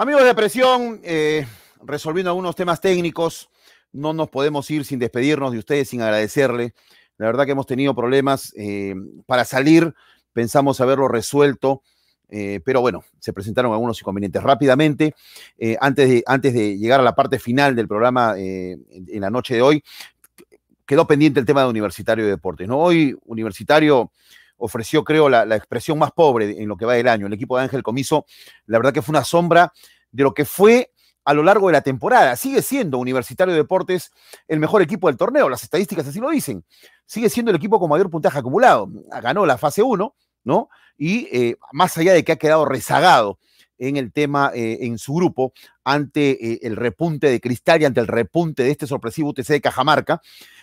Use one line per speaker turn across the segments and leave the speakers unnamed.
Amigos de Presión, eh, resolviendo algunos temas técnicos, no nos podemos ir sin despedirnos de ustedes, sin agradecerle. La verdad que hemos tenido problemas eh, para salir, pensamos haberlo resuelto, eh, pero bueno, se presentaron algunos inconvenientes. Rápidamente, antes de, antes, de, llegar a la parte final del programa en, en la noche de hoy, quedó pendiente el tema de Universitario de Deportes. ¿no? Hoy Universitario ofreció, creo, la, expresión más pobre en lo que va del año. El equipo de Ángel Comiso, la verdad que fue una sombra de lo que fue a lo largo de la temporada. Sigue siendo Universitario de Deportes el mejor equipo del torneo, las estadísticas así lo dicen. Sigue siendo el equipo con mayor puntaje acumulado. Ganó la fase 1, ¿no? Y eh, más allá de que ha quedado rezagado en el tema, eh, en su grupo, ante eh, el repunte de Cristal y ante el repunte de este sorpresivo UTC de Cajamarca,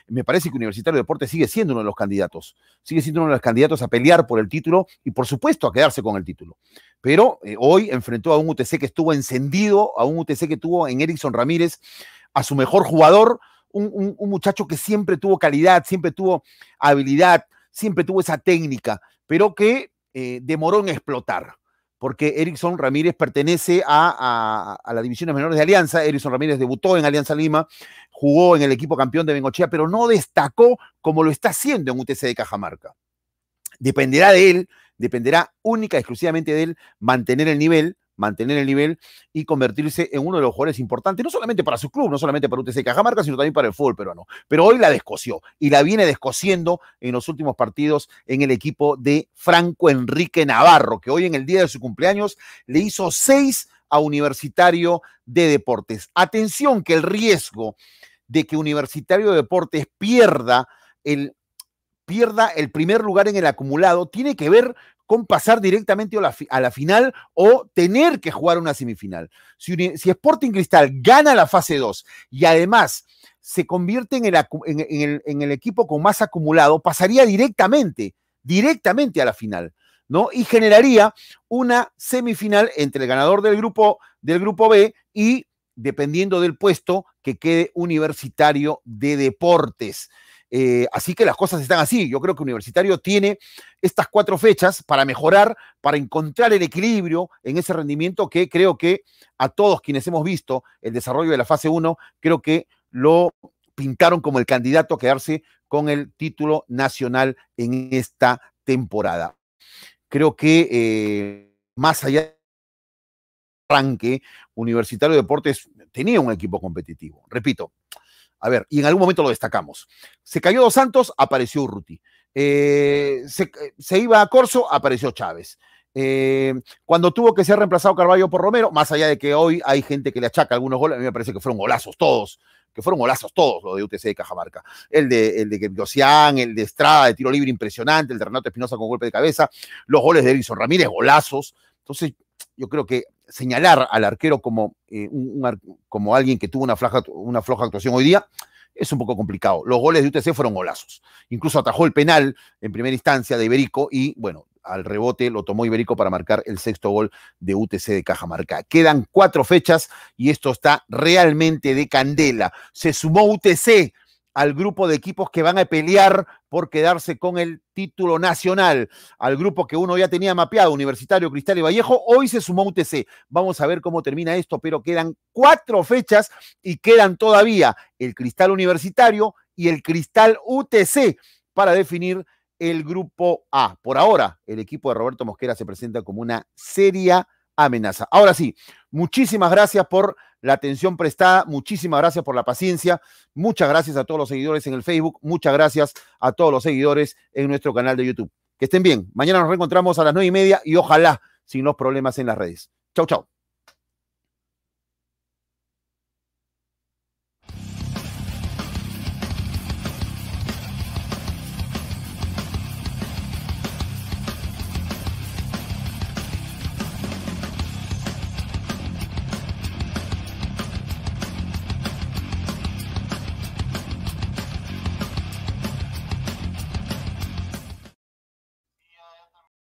me parece que Universitario de Deportes sigue siendo uno de los candidatos, sigue siendo uno de los candidatos a pelear por el título y por supuesto a quedarse con el título. Pero eh, hoy enfrentó a un UTC que estuvo encendido, a un UTC que tuvo en Erickson Ramírez a su mejor jugador, un, muchacho que siempre tuvo calidad, siempre tuvo habilidad, siempre tuvo esa técnica, pero que eh, demoró en explotar porque Erickson Ramírez pertenece a, a, las divisiones menores de Alianza. Erickson Ramírez debutó en Alianza Lima, jugó en el equipo campeón de Bengochea, pero no destacó como lo está haciendo en UTC de Cajamarca. Dependerá de él, dependerá única, exclusivamente de él mantener el nivel mantener el nivel y convertirse en uno de los jugadores importantes, no solamente para su club, no solamente para UTC Cajamarca, sino también para el fútbol peruano. Pero hoy la descoció y la viene descosiendo en los últimos partidos en el equipo de Franco Enrique Navarro, que hoy en el día de su cumpleaños le hizo seis a Universitario de Deportes. Atención que el riesgo de que Universitario de Deportes pierda el pierda el primer lugar en el acumulado tiene que ver con pasar directamente a la, final o tener que jugar una semifinal. Si, Sporting Cristal gana la fase 2 y además se convierte en el, equipo con más acumulado, pasaría directamente, directamente a la final. ¿no? Y generaría una semifinal entre el ganador del grupo, del grupo B y, dependiendo del puesto, que quede universitario de deportes. Eh, así que las cosas están así. Yo creo que Universitario tiene estas cuatro fechas para mejorar, para encontrar el equilibrio en ese rendimiento que creo que a todos quienes hemos visto el desarrollo de la fase 1, creo que lo pintaron como el candidato a quedarse con el título nacional en esta temporada. Creo que eh, más allá de arranque, Universitario Deportes tenía un equipo competitivo. Repito, a ver, y en algún momento lo destacamos. Se cayó Dos Santos, apareció Urruti. Eh, eh, se, iba a Corso, apareció Chávez. Eh, cuando tuvo que ser reemplazado Carballo por Romero, más allá de que hoy hay gente que le achaca algunos goles, a mí me parece que fueron golazos todos, que fueron golazos todos los de UTC de Cajamarca. El de, el de el de Estrada, de tiro libre impresionante, el de Renato Espinosa con golpe de cabeza, los goles de Edison Ramírez, golazos. Entonces, yo creo que señalar al arquero como, eh, un, como alguien que tuvo una, una floja actuación hoy día es un poco complicado. Los goles de UTC fueron golazos. Incluso atajó el penal en primera instancia de Iberico y, bueno, al rebote lo tomó Iberico para marcar el sexto gol de UTC de Cajamarca. Quedan cuatro fechas y esto está realmente de candela. Se sumó UTC al grupo de equipos que van a pelear por quedarse con el título nacional, al grupo que uno ya tenía mapeado, Universitario Cristal y Vallejo, hoy se sumó UTC. Vamos a ver cómo termina esto, pero quedan cuatro fechas y quedan todavía el Cristal Universitario y el Cristal UTC para definir el grupo A. Por ahora, el equipo de Roberto Mosquera se presenta como una seria amenaza. Ahora sí, muchísimas gracias por la atención prestada, muchísimas gracias por la paciencia, muchas gracias a todos los seguidores en el Facebook, muchas gracias a todos los seguidores en nuestro canal de YouTube. Que estén bien. Mañana nos reencontramos a las nueve y media y ojalá sin los problemas en las redes. Chau, chau.